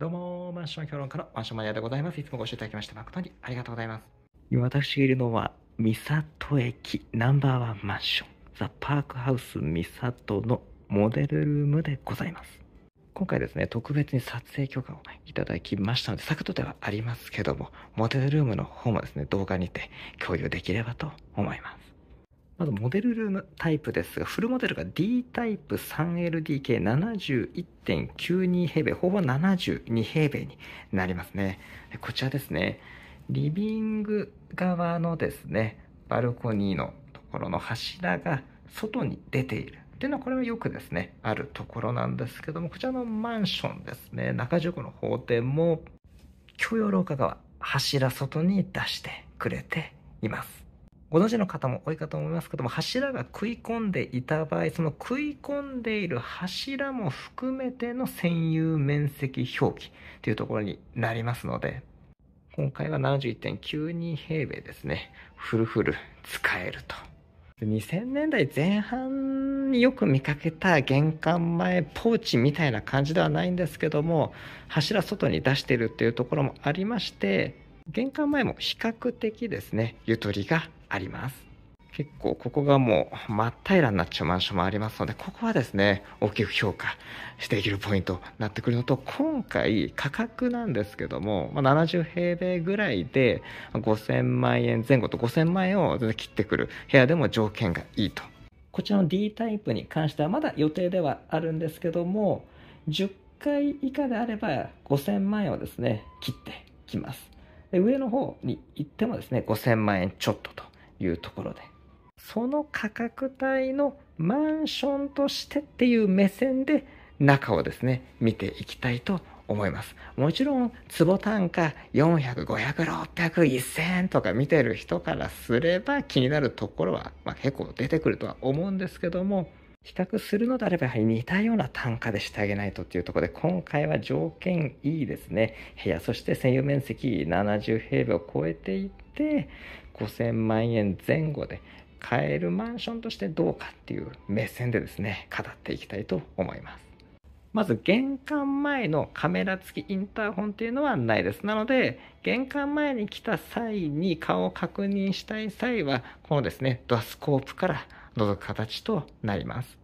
どうも、マンション評論家のマンションマニアでございます。いつもご視聴いただきまして誠にありがとうございます。今私がいるのは、三郷駅ナンバーワンマンション、ザ・パークハウス三郷のモデルルームでございます。今回ですね、特別に撮影許可をいただきましたので、作とではありますけども、モデルルームの方もですね、動画にて共有できればと思います。まずモデルタイプですが、フルモデルが D タイプ 3LDK71.92 平米、ほぼ72平米になりますね。こちらですね、リビング側のですね、バルコニーのところの柱が外に出ている。っていうのはこれはよくですね、あるところなんですけども、こちらのマンションですね、中宿の方でも、共用廊下側、柱外に出してくれています。ご存知の方も多いかと思いますけども、柱が食い込んでいた場合、その食い込んでいる柱も含めての占有面積表記というところになりますので、今回は71.92平米ですね。フルフル使えると。2000年代前半によく見かけた玄関前ポーチみたいな感じではないんですけども柱外に出してるっていうところもありまして玄関前も比較的ですねゆとりがあります。結構ここがもう真っ平らになっちゃうマンションもありますので、ここはですね、大きく評価していけるポイントになってくるのと、今回価格なんですけども、ま70平米ぐらいで5000万円前後と5000万円を切ってくる部屋でも条件がいいと。こちらの D タイプに関してはまだ予定ではあるんですけども、10回以下であれば5000万円をですね、切ってきます。で上の方に行ってもですね、5000万円ちょっとと。いうところでその価格帯のマンションとしてっていう目線で中をですね見ていきたいと思いますもちろん坪単価4005006001,000とか見てる人からすれば気になるところは、まあ、結構出てくるとは思うんですけども比較するのであればやはり似たような単価でしてあげないとっていうところで今回は条件いいですね部屋そして専用面積70平米を超えていて5000万円前後で買えるマンションとしてどうかっていう目線でですね語っていきたいと思いますまず玄関前のカメラ付きインターホンっていうのはないですなので玄関前に来た際に顔を確認したい際はこのですねドアスコープから覗く形となります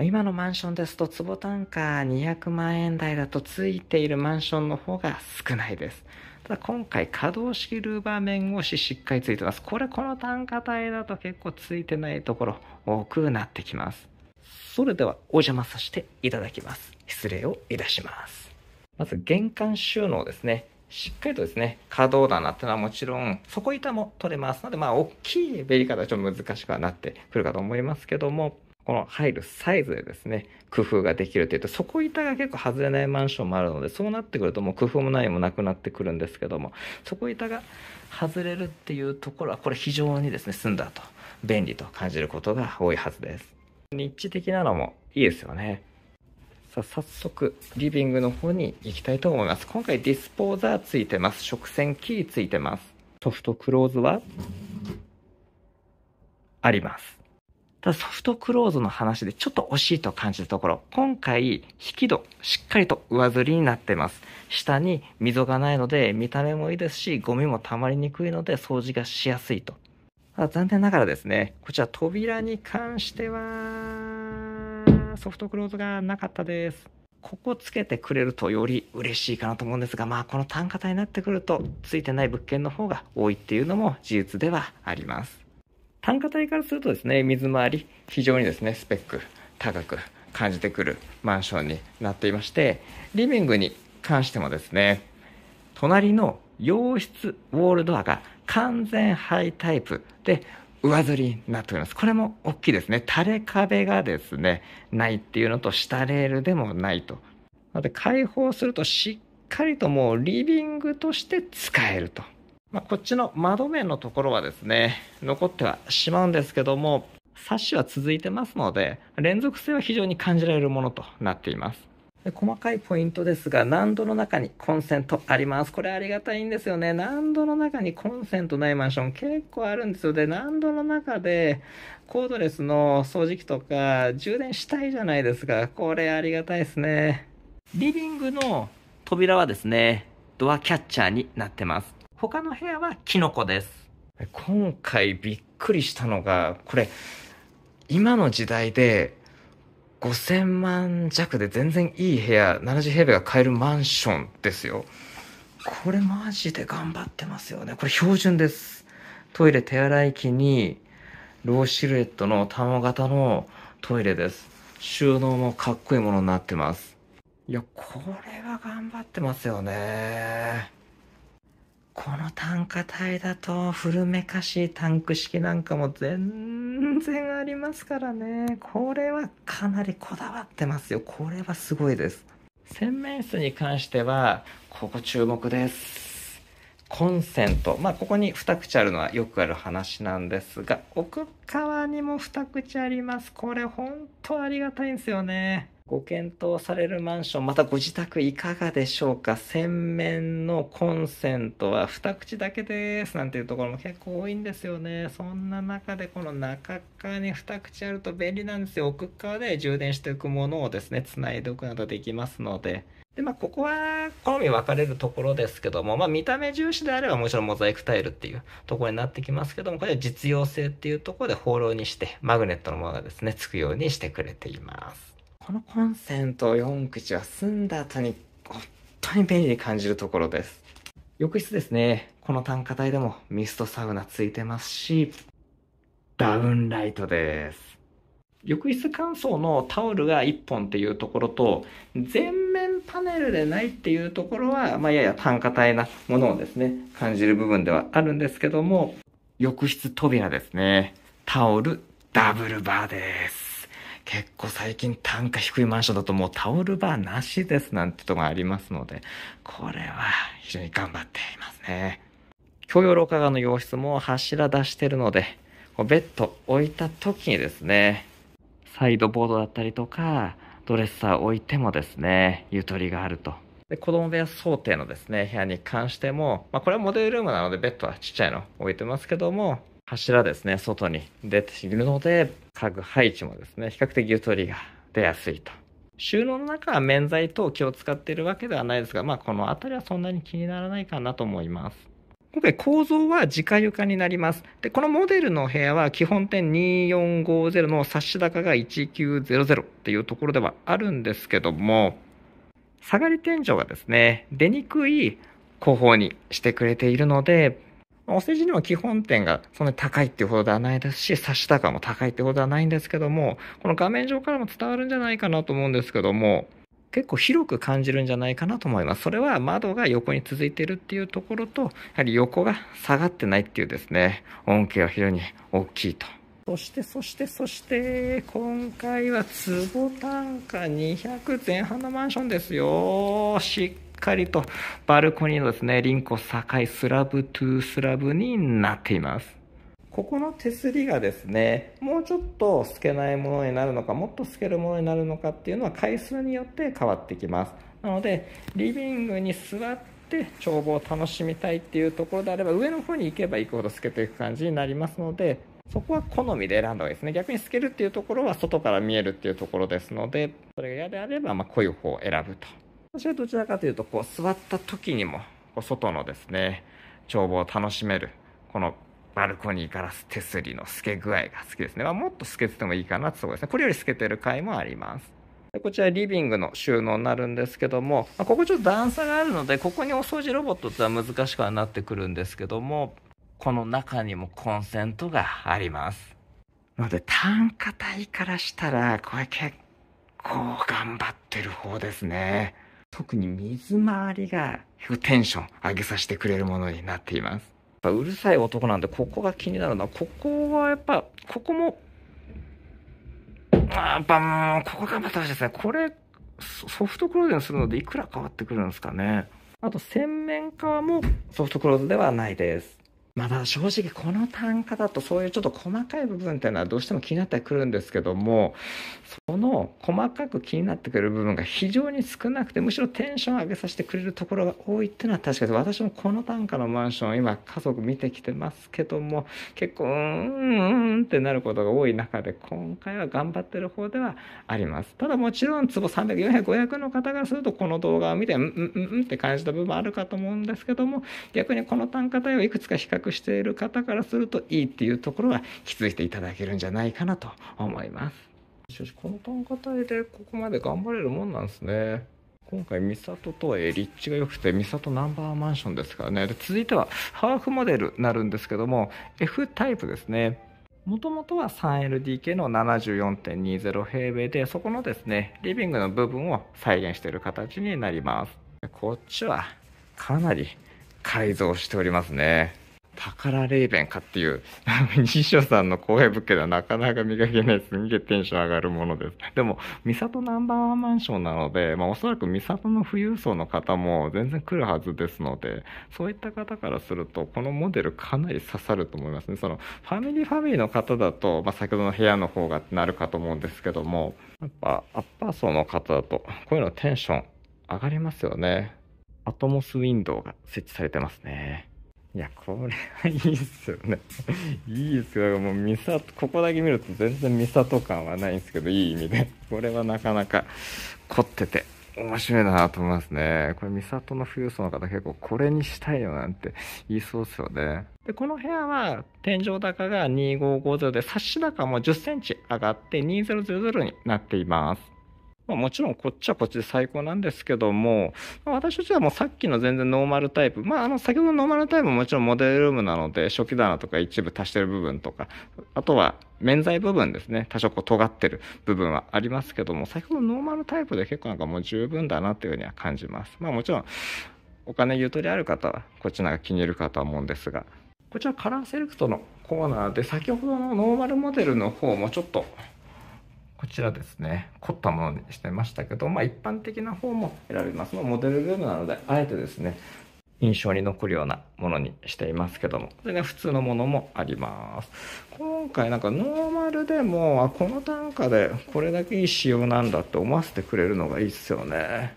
今のマンションですと坪単価200万円台だとついているマンションの方が少ないですただ今回可動式ルーバー面越ししっかりついてます。これこの単価帯だと結構ついてないところ多くなってきます。それではお邪魔させていただきます。失礼をいたします。まず玄関収納ですね。しっかりとですね、可動棚っていうのはもちろん、底板も取れますので、まあ、大きいベリカーではちょっと難しくはなってくるかと思いますけども、この入るサイズでですね、工夫ができるというと、そこ板が結構外れないマンションもあるので、そうなってくるともう工夫も何もなくなってくるんですけども、そこ板が外れるっていうところは、これ非常にですね、済んだと、便利と感じることが多いはずです。日地的なのもいいですよね。さ早速リビングの方に行きたいと思います今回ディスポーザーついてます食洗機ついてますソフトクローズはありますただソフトクローズの話でちょっと惜しいと感じたところ、今回、引き戸、しっかりと上ずりになっています。下に溝がないので、見た目もいいですし、ゴミも溜まりにくいので、掃除がしやすいと。残念ながらですね、こちら扉に関しては、ソフトクローズがなかったです。ここつけてくれるとより嬉しいかなと思うんですが、まあこの単価帯になってくると、ついてない物件の方が多いっていうのも事実ではあります。単価帯からするとですね、水回り、非常にですね、スペック高く感じてくるマンションになっていまして、リビングに関してもですね、隣の洋室ウォールドアが完全ハイタイプで上ずりになっております。これも大きいですね。垂れ壁がですね、ないっていうのと、下レールでもないと。なので、開放するとしっかりともうリビングとして使えると。まあ、こっちの窓面のところはですね、残ってはしまうんですけども、サッシは続いてますので、連続性は非常に感じられるものとなっています。で細かいポイントですが、難度の中にコンセントあります。これありがたいんですよね。難度の中にコンセントないマンション結構あるんですよ。で、難度の中でコードレスの掃除機とか充電したいじゃないですか。これありがたいですね。リビングの扉はですね、ドアキャッチャーになってます。他の部屋はキノコです。今回びっくりしたのが、これ、今の時代で5000万弱で全然いい部屋、70平米が買えるマンションですよ。これマジで頑張ってますよね。これ標準です。トイレ手洗い機に、ローシルエットの卵型のトイレです。収納もかっこいいものになってます。いや、これは頑張ってますよね。この単価帯だと古めかしいタンク式なんかも全然ありますからね。これはかなりこだわってますよ。これはすごいです。洗面室に関しては、ここ注目です。コンセント。まあ、ここに2口あるのはよくある話なんですが、奥側にも2口あります。これ本当ありがたいんですよね。ご検討されるマンション、またご自宅いかがでしょうか洗面のコンセントは2口だけですなんていうところも結構多いんですよね。そんな中でこの中側に2口あると便利なんですよ。奥側で充電しておくものをですね、つないでおくなどできますので。で、まあ、ここは好み分かれるところですけども、まあ、見た目重視であればもちろんモザイクタイルっていうところになってきますけども、これは実用性っていうところで放浪にして、マグネットのものがですね、つくようにしてくれています。このコンセント4口は済んだ後に本当に便利に感じるところです。浴室ですね。この単価帯でもミストサウナついてますし、ダウンライトです。浴室乾燥のタオルが1本っていうところと、全面パネルでないっていうところは、まあ、やや単価帯なものをですね、感じる部分ではあるんですけども、浴室扉ですね。タオル、ダブルバーです。結構最近単価低いマンションだともうタオルバーなしですなんてとこがありますので、これは非常に頑張っていますね。共用廊下側の洋室も柱出してるので、ベッド置いた時にですね、サイドボードだったりとか、ドレッサー置いてもですね、ゆとりがあると。で、子供部屋想定のですね、部屋に関しても、まあこれはモデルルームなのでベッドはちっちゃいの置いてますけども、柱ですね、外に出ているので、家具配置もですね、比較的ゆとりが出やすいと。収納の中は免罪と気を使っているわけではないですが、まあこの辺りはそんなに気にならないかなと思います。今回構造は自家床になります。で、このモデルの部屋は基本点2450の差し高が1900っていうところではあるんですけども、下がり天井がですね、出にくい工法にしてくれているので、お世辞には基本点がそんなに高いっていうほどではないですし、差し高も高いってほどではないんですけども、この画面上からも伝わるんじゃないかなと思うんですけども、結構広く感じるんじゃないかなと思います。それは窓が横に続いてるっていうところと、やはり横が下がってないっていうですね、恩恵は非常に大きいと。そしてそしてそして今回は坪単価200前半のマンションですよ。しっっかりとバルコニーのですね、リンコ境スラブトゥースラブになっています。ここの手すりがですね、もうちょっと透けないものになるのか、もっと透けるものになるのかっていうのは回数によって変わってきます。なので、リビングに座って眺望を楽しみたいっていうところであれば、上の方に行けば行くほど透けていく感じになりますので、そこは好みで選んだ方がいいですね。逆に透けるっていうところは外から見えるっていうところですので、それが嫌であれば、ま濃い方を選ぶと。私はどちらかというと、こう座った時にも、こう外のですね、眺望を楽しめる、このバルコニーガラス手すりの透け具合が好きですね。まあ、もっと透けててもいいかなってとこですね。これより透けてる回もあります。でこちらリビングの収納になるんですけども、まあ、ここちょっと段差があるので、ここにお掃除ロボットってのは難しくはなってくるんですけども、この中にもコンセントがあります。ので、単価帯からしたら、これ結構頑張ってる方ですね。特に水回りがテンション上げさせてくれるものになっています。うるさい男なんでここが気になるな。ここはやっぱ、ここも、あバーン、ここがまたですね、これ、ソフトクローゼにするのでいくら変わってくるんですかね。あと洗面革もソフトクローズではないです。まあ、ただ正直この単価だとそういうちょっと細かい部分っていうのはどうしても気になってくるんですけどもその細かく気になってくる部分が非常に少なくてむしろテンション上げさせてくれるところが多いっていうのは確かに私もこの単価のマンション今家族見てきてますけども結構うーんうんってなることが多い中で今回は頑張ってる方ではありますただもちろん坪300400の方がするとこの動画を見てうんうんうんって感じた部分もあるかと思うんですけども逆にこの単価帯をいくつか比較している方からするといいっていうところは気づいていただけるんじゃないかなと思います。しかしこの単価帯でここまで頑張れるもんなんですね。今回、ミサトとえ立地が良くて、ミサトナンバーマンションですからね。で続いては、ハーフモデルになるんですけども、F タイプですね。もともとは 3LDK の74.20平米で、そこのですね、リビングの部分を再現している形になります。こっちはかなり改造しておりますね。宝レーベンかっていう、西書さんの公営物件ではなかなか見かけない、すんげえテンション上がるものです。でも、三郷ナンバーワンマンションなので、まあ、おそらく三郷の富裕層の方も全然来るはずですので、そういった方からすると、このモデルかなり刺さると思いますね。その、ファミリーファミリーの方だと、まあ、先ほどの部屋の方がなるかと思うんですけども、やっぱ、アッパー層の方だと、こういうのテンション上がりますよね。アトモスウィンドウが設置されてますね。いや、これはいいっすよね。いいっすよ。もう、ミサ、ここだけ見ると全然ミサト感はないんですけど、いい意味で。これはなかなか凝ってて、面白いなと思いますね。これ、ミサトの富裕層の方結構、これにしたいよなんて言いそうっすよね。で、この部屋は、天井高が2550で、サ子高も10センチ上がって2000になっています。まあ、もちろんこっちはこっちで最高なんですけども、まあ、私たちはもうさっきの全然ノーマルタイプ、まあ、あの、先ほどのノーマルタイプももちろんモデルルームなので、初期棚とか一部足してる部分とか、あとは免罪部分ですね、多少こう尖ってる部分はありますけども、先ほどのノーマルタイプで結構なんかもう十分だなっていうふうには感じます。まあ、もちろん、お金ゆとりある方は、こっちなんか気に入るかとは思うんですが、こちらカラーセレクトのコーナーで、先ほどのノーマルモデルの方もちょっと、こちらですね、凝ったものにしてましたけど、まあ一般的な方も選びます。まあ、モデルルームなので、あえてですね、印象に残るようなものにしていますけども。でね、普通のものもあります。今回なんかノーマルでも、あ、この単価でこれだけいい仕様なんだって思わせてくれるのがいいっすよね。